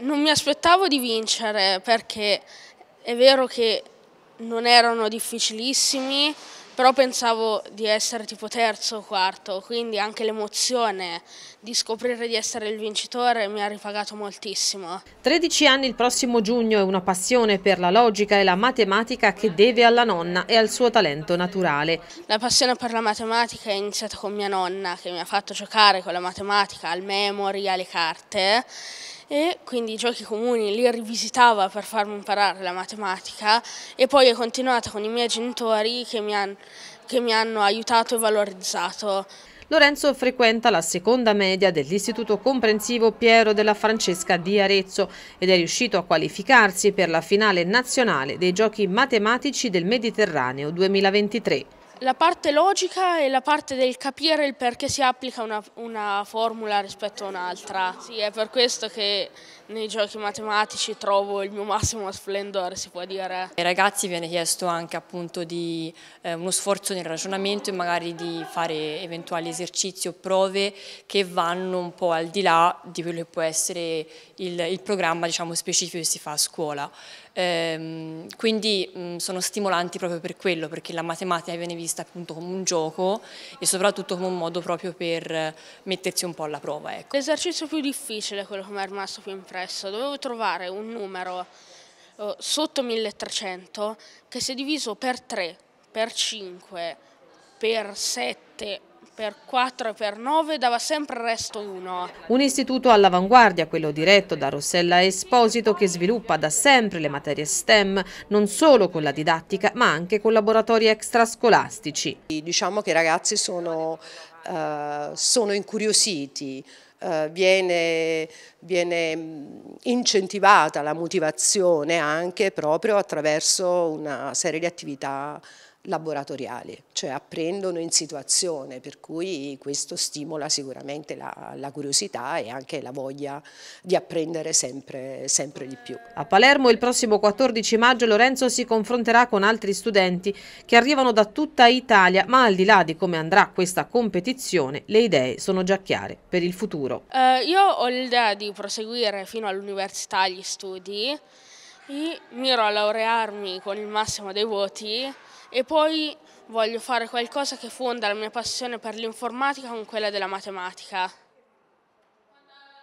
Non mi aspettavo di vincere perché è vero che non erano difficilissimi, però pensavo di essere tipo terzo o quarto, quindi anche l'emozione di scoprire di essere il vincitore mi ha ripagato moltissimo. 13 anni il prossimo giugno è una passione per la logica e la matematica che deve alla nonna e al suo talento naturale. La passione per la matematica è iniziata con mia nonna che mi ha fatto giocare con la matematica al memory, alle carte e quindi i giochi comuni li rivisitava per farmi imparare la matematica e poi è continuata con i miei genitori che mi, han, che mi hanno aiutato e valorizzato. Lorenzo frequenta la seconda media dell'Istituto Comprensivo Piero della Francesca di Arezzo ed è riuscito a qualificarsi per la finale nazionale dei Giochi Matematici del Mediterraneo 2023. La parte logica e la parte del capire il perché si applica una, una formula rispetto a un'altra. Sì, è per questo che nei giochi matematici trovo il mio massimo splendore, si può dire. Ai ragazzi viene chiesto anche appunto di eh, uno sforzo nel ragionamento e magari di fare eventuali esercizi o prove che vanno un po' al di là di quello che può essere il, il programma diciamo, specifico che si fa a scuola. Ehm, quindi mh, mm, sono stimolanti proprio per quello, perché la matematica viene vista appunto come un gioco e soprattutto come un modo proprio per mettersi un po' alla prova. Ecco. L'esercizio più difficile è quello che mi è rimasto più impresso, dovevo trovare un numero oh, sotto 1300 che si è diviso per 3, per 5, per 7 per 4 e per 9 dava sempre il resto 1. Un istituto all'avanguardia, quello diretto da Rossella Esposito, che sviluppa da sempre le materie STEM, non solo con la didattica ma anche con laboratori extrascolastici. Diciamo che i ragazzi sono, eh, sono incuriositi, eh, viene, viene incentivata la motivazione anche proprio attraverso una serie di attività laboratoriale, cioè apprendono in situazione, per cui questo stimola sicuramente la, la curiosità e anche la voglia di apprendere sempre, sempre, di più. A Palermo il prossimo 14 maggio Lorenzo si confronterà con altri studenti che arrivano da tutta Italia, ma al di là di come andrà questa competizione, le idee sono già chiare per il futuro. Uh, io ho l'idea di proseguire fino all'università gli studi, e miro a laurearmi con il massimo dei voti e poi voglio fare qualcosa che fonda la mia passione per l'informatica con quella della matematica.